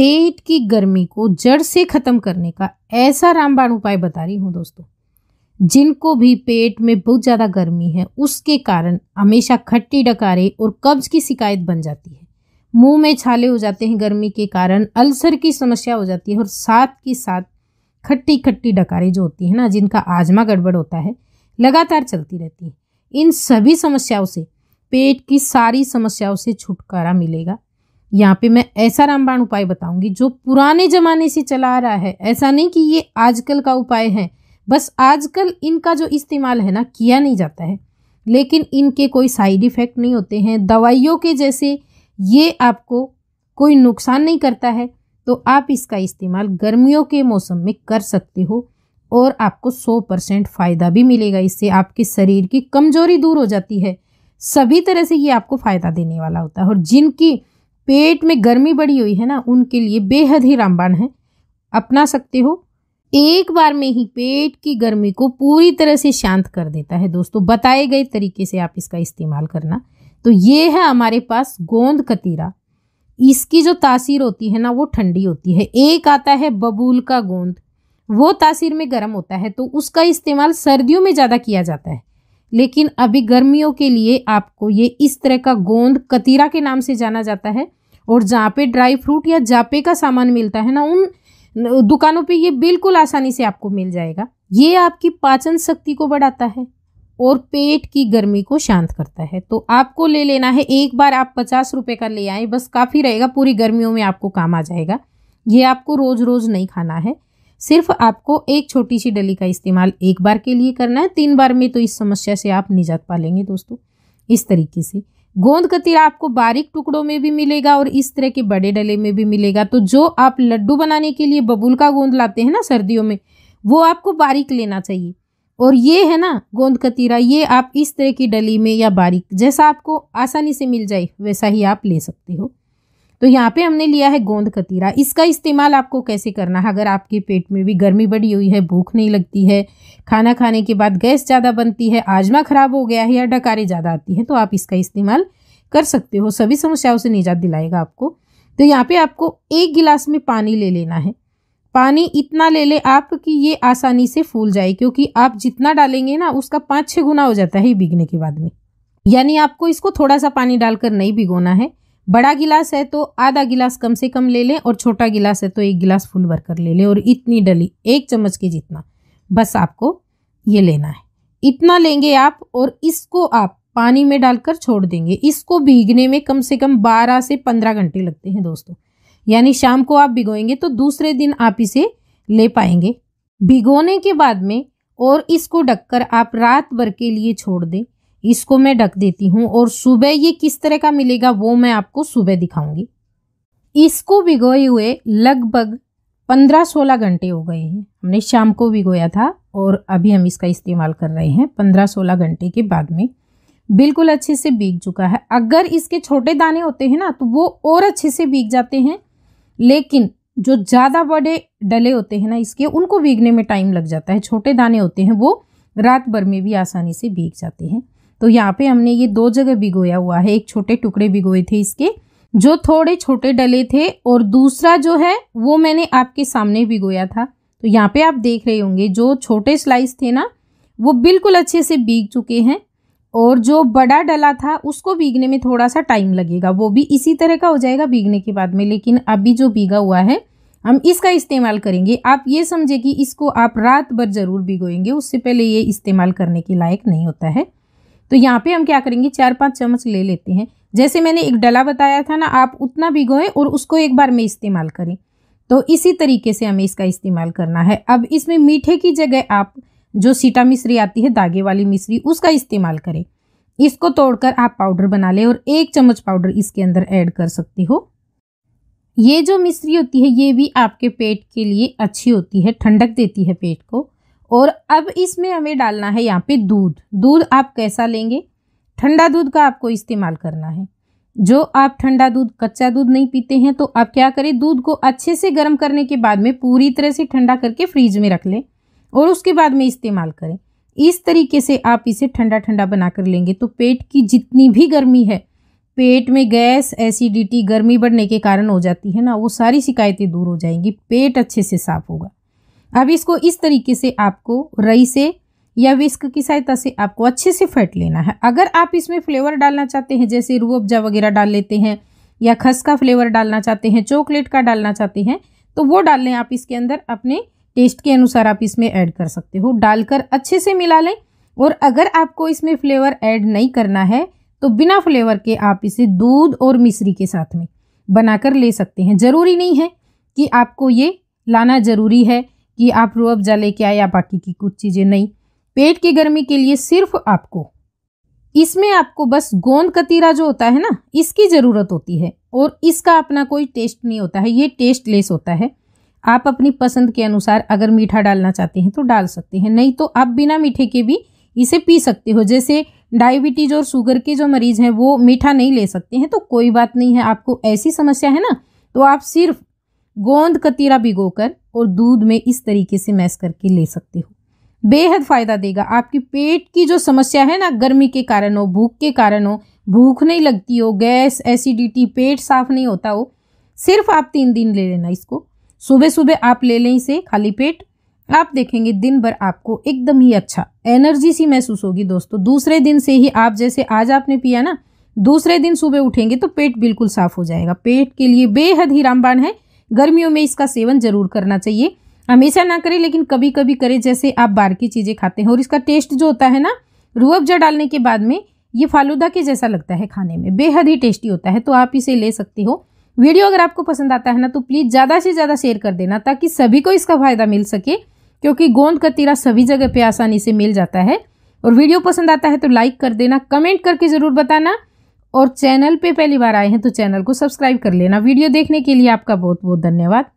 पेट की गर्मी को जड़ से ख़त्म करने का ऐसा रामबाण उपाय बता रही हूँ दोस्तों जिनको भी पेट में बहुत ज़्यादा गर्मी है उसके कारण हमेशा खट्टी डकारे और कब्ज की शिकायत बन जाती है मुंह में छाले हो जाते हैं गर्मी के कारण अल्सर की समस्या हो जाती है और साथ के साथ खट्टी खट्टी डकारें जो होती है ना जिनका आजमा गड़बड़ होता है लगातार चलती रहती है इन सभी समस्याओं से पेट की सारी समस्याओं से छुटकारा मिलेगा यहाँ पे मैं ऐसा रामबाण उपाय बताऊंगी जो पुराने ज़माने से चला आ रहा है ऐसा नहीं कि ये आजकल का उपाय है बस आजकल इनका जो इस्तेमाल है ना किया नहीं जाता है लेकिन इनके कोई साइड इफ़ेक्ट नहीं होते हैं दवाइयों के जैसे ये आपको कोई नुकसान नहीं करता है तो आप इसका इस्तेमाल गर्मियों के मौसम में कर सकते हो और आपको 100 परसेंट फ़ायदा भी मिलेगा इससे आपके शरीर की कमजोरी दूर हो जाती है सभी तरह से ये आपको फ़ायदा देने वाला होता है और जिनकी पेट में गर्मी बढ़ी हुई है ना उनके लिए बेहद ही रामबाण है अपना सकते हो एक बार में ही पेट की गर्मी को पूरी तरह से शांत कर देता है दोस्तों बताए गए तरीके से आप इसका इस्तेमाल करना तो ये है हमारे पास गोंद कतीरा इसकी जो तासीर होती है ना वो ठंडी होती है एक आता है बबूल का गोंद वो तासीर में गर्म होता है तो उसका इस्तेमाल सर्दियों में ज़्यादा किया जाता है लेकिन अभी गर्मियों के लिए आपको ये इस तरह का गोंद कतीरा के नाम से जाना जाता है और जहाँ पे ड्राई फ्रूट या जापे का सामान मिलता है ना उन दुकानों पे ये बिल्कुल आसानी से आपको मिल जाएगा ये आपकी पाचन शक्ति को बढ़ाता है और पेट की गर्मी को शांत करता है तो आपको ले लेना है एक बार आप पचास रुपये का ले आए बस काफ़ी रहेगा पूरी गर्मियों में आपको काम आ जाएगा ये आपको रोज़ रोज़ नहीं खाना है सिर्फ आपको एक छोटी सी डली का इस्तेमाल एक बार के लिए करना है तीन बार में तो इस समस्या से आप निजात पा लेंगे दोस्तों इस तरीके से गोंद कतीरा आपको बारीक टुकड़ों में भी मिलेगा और इस तरह के बड़े डले में भी मिलेगा तो जो आप लड्डू बनाने के लिए बबूल का गोंद लाते हैं ना सर्दियों में वो आपको बारीक लेना चाहिए और ये है ना गोंद कतीरा ये आप इस तरह की डली में या बारीक जैसा आपको आसानी से मिल जाए वैसा ही आप ले सकते हो तो यहाँ पे हमने लिया है गोंद कतीरा इसका इस्तेमाल आपको कैसे करना है अगर आपके पेट में भी गर्मी बढ़ी हुई है भूख नहीं लगती है खाना खाने के बाद गैस ज़्यादा बनती है आजमा खराब हो गया है या डकारे ज़्यादा आती हैं तो आप इसका इस्तेमाल कर सकते हो सभी समस्याओं से निजात दिलाएगा आपको तो यहाँ पे आपको एक गिलास में पानी ले लेना है पानी इतना ले ले आप कि ये आसानी से फूल जाए क्योंकि आप जितना डालेंगे ना उसका पाँच छः गुना हो जाता है बिगने के बाद में यानी आपको इसको थोड़ा सा पानी डालकर नहीं भिगोना है बड़ा गिलास है तो आधा गिलास कम से कम ले लें और छोटा गिलास है तो एक गिलास फुल भर कर ले लें और इतनी डली एक चम्मच के जितना बस आपको ये लेना है इतना लेंगे आप और इसको आप पानी में डालकर छोड़ देंगे इसको भीगने में कम से कम बारह से पंद्रह घंटे लगते हैं दोस्तों यानी शाम को आप भिगोएंगे तो दूसरे दिन आप इसे ले पाएंगे भिगोने के बाद में और इसको ढककर आप रात भर के लिए छोड़ दें इसको मैं ढक देती हूँ और सुबह ये किस तरह का मिलेगा वो मैं आपको सुबह दिखाऊंगी इसको भिगोए हुए लगभग पंद्रह सोलह घंटे हो गए हैं हमने शाम को भिगोया था और अभी हम इसका इस्तेमाल कर रहे हैं पंद्रह सोलह घंटे के बाद में बिल्कुल अच्छे से बीग चुका है अगर इसके छोटे दाने होते हैं ना तो वो और अच्छे से बीग जाते हैं लेकिन जो ज़्यादा बड़े डले होते हैं ना इसके उनको भीगने में टाइम लग जाता है छोटे दाने होते हैं वो रात भर में भी आसानी से भीग जाते हैं तो यहाँ पे हमने ये दो जगह भिगोया हुआ है एक छोटे टुकड़े भिगोए थे इसके जो थोड़े छोटे डले थे और दूसरा जो है वो मैंने आपके सामने भिगोया था तो यहाँ पे आप देख रहे होंगे जो छोटे स्लाइस थे ना वो बिल्कुल अच्छे से भीग चुके हैं और जो बड़ा डला था उसको भीगने में थोड़ा सा टाइम लगेगा वो भी इसी तरह का हो जाएगा भीगने के बाद में लेकिन अभी जो भीगा हुआ है हम इसका इस्तेमाल करेंगे आप ये समझे कि इसको आप रात भर ज़रूर भिगोएंगे उससे पहले ये इस्तेमाल करने के लायक नहीं होता है तो यहाँ पे हम क्या करेंगे चार पाँच चम्मच ले लेते हैं जैसे मैंने एक डला बताया था ना आप उतना भिगोएं और उसको एक बार में इस्तेमाल करें तो इसी तरीके से हमें इसका इस्तेमाल करना है अब इसमें मीठे की जगह आप जो सीटा मिश्री आती है धागे वाली मिश्री उसका इस्तेमाल करें इसको तोड़कर आप पाउडर बना लें और एक चम्मच पाउडर इसके अंदर ऐड कर सकते हो ये जो मिश्री होती है ये भी आपके पेट के लिए अच्छी होती है ठंडक देती है पेट को और अब इसमें हमें डालना है यहाँ पे दूध दूध आप कैसा लेंगे ठंडा दूध का आपको इस्तेमाल करना है जो आप ठंडा दूध कच्चा दूध नहीं पीते हैं तो आप क्या करें दूध को अच्छे से गर्म करने के बाद में पूरी तरह से ठंडा करके फ्रिज में रख लें और उसके बाद में इस्तेमाल करें इस तरीके से आप इसे ठंडा ठंडा बना कर लेंगे तो पेट की जितनी भी गर्मी है पेट में गैस एसिडिटी गर्मी बढ़ने के कारण हो जाती है ना वो सारी शिकायतें दूर हो जाएंगी पेट अच्छे से साफ होगा अब इसको इस तरीके से आपको रई से या विस्क की सहायता से आपको अच्छे से फेंट लेना है अगर आप इसमें फ्लेवर डालना चाहते हैं जैसे रू अफजा वगैरह डाल लेते हैं या खस का फ्लेवर डालना चाहते हैं चॉकलेट का डालना चाहते हैं तो वो डाल लें आप इसके अंदर अपने टेस्ट के अनुसार आप इसमें ऐड कर सकते हो डालकर अच्छे से मिला लें और अगर आपको इसमें फ्लेवर ऐड नहीं करना है तो बिना फ्लेवर के आप इसे दूध और मिश्री के साथ में बनाकर ले सकते हैं ज़रूरी नहीं है कि आपको ये लाना ज़रूरी है कि आप अफजा लेके आए या बाकी की कुछ चीज़ें नहीं पेट की गर्मी के लिए सिर्फ आपको इसमें आपको बस गोंद कतीरा जो होता है ना इसकी ज़रूरत होती है और इसका अपना कोई टेस्ट नहीं होता है ये टेस्ट लेस होता है आप अपनी पसंद के अनुसार अगर मीठा डालना चाहते हैं तो डाल सकते हैं नहीं तो आप बिना मीठे के भी इसे पी सकते हो जैसे डायबिटीज और शुगर के जो मरीज़ हैं वो मीठा नहीं ले सकते हैं तो कोई बात नहीं है आपको ऐसी समस्या है ना तो आप सिर्फ गोंद कतीरा भिगोकर और दूध में इस तरीके से मैस करके ले सकते हो बेहद फ़ायदा देगा आपकी पेट की जो समस्या है ना गर्मी के कारण हो भूख के कारण हो भूख नहीं लगती हो गैस एसिडिटी पेट साफ नहीं होता हो सिर्फ आप तीन दिन ले लेना इसको सुबह सुबह आप ले लें इसे खाली पेट आप देखेंगे दिन भर आपको एकदम ही अच्छा एनर्जी सी महसूस होगी दोस्तों दूसरे दिन से ही आप जैसे आज आपने पिया ना दूसरे दिन सुबह उठेंगे तो पेट बिल्कुल साफ हो जाएगा पेट के लिए बेहद ही रामबाण है गर्मियों में इसका सेवन जरूर करना चाहिए हमेशा ना करें लेकिन कभी कभी करें जैसे आप बाहर की चीज़ें खाते हैं और इसका टेस्ट जो होता है ना रू डालने के बाद में ये फालूदा के जैसा लगता है खाने में बेहद ही टेस्टी होता है तो आप इसे ले सकते हो वीडियो अगर आपको पसंद आता है ना तो प्लीज़ ज़्यादा से ज़्यादा शेयर कर देना ताकि सभी को इसका फ़ायदा मिल सके क्योंकि गोंद कतीरा सभी जगह पे आसानी से मिल जाता है और वीडियो पसंद आता है तो लाइक कर देना कमेंट करके ज़रूर बताना और चैनल पे पहली बार आए हैं तो चैनल को सब्सक्राइब कर लेना वीडियो देखने के लिए आपका बहुत बहुत धन्यवाद